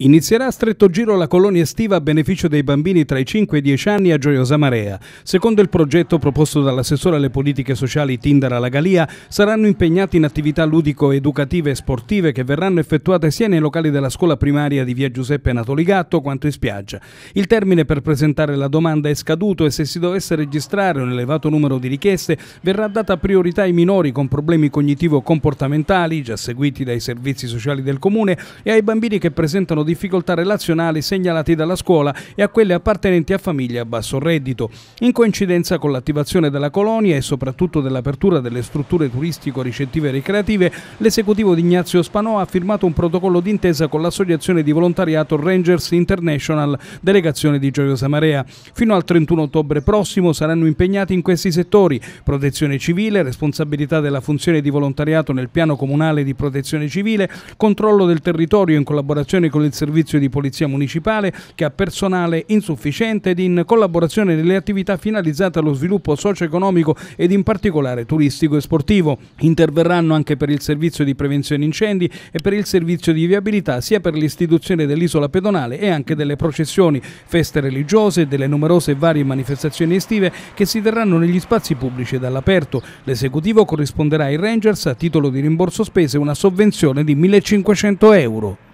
Inizierà a stretto giro la colonia estiva a beneficio dei bambini tra i 5 e i 10 anni a Gioiosa Marea. Secondo il progetto proposto dall'assessore alle politiche sociali Tindara Lagalia, saranno impegnati in attività ludico-educative e sportive che verranno effettuate sia nei locali della scuola primaria di via Giuseppe Natoligatto quanto in spiaggia. Il termine per presentare la domanda è scaduto e se si dovesse registrare un elevato numero di richieste verrà data priorità ai minori con problemi cognitivo-comportamentali, già seguiti dai servizi sociali del comune, e ai bambini che presentano difficoltà relazionali segnalati dalla scuola e a quelle appartenenti a famiglie a basso reddito. In coincidenza con l'attivazione della colonia e soprattutto dell'apertura delle strutture turistico-ricettive e ricreative, l'esecutivo di Ignazio Spanò ha firmato un protocollo d'intesa con l'associazione di volontariato Rangers International, delegazione di Gioiosa Marea. Fino al 31 ottobre prossimo saranno impegnati in questi settori protezione civile, responsabilità della funzione di volontariato nel piano comunale di protezione civile, controllo del territorio in collaborazione con il servizio di polizia municipale che ha personale insufficiente ed in collaborazione nelle attività finalizzate allo sviluppo socio-economico ed in particolare turistico e sportivo. Interverranno anche per il servizio di prevenzione incendi e per il servizio di viabilità sia per l'istituzione dell'isola pedonale e anche delle processioni, feste religiose e delle numerose e varie manifestazioni estive che si terranno negli spazi pubblici e dall'aperto. L'esecutivo corrisponderà ai Rangers a titolo di rimborso spese una sovvenzione di 1.500 euro.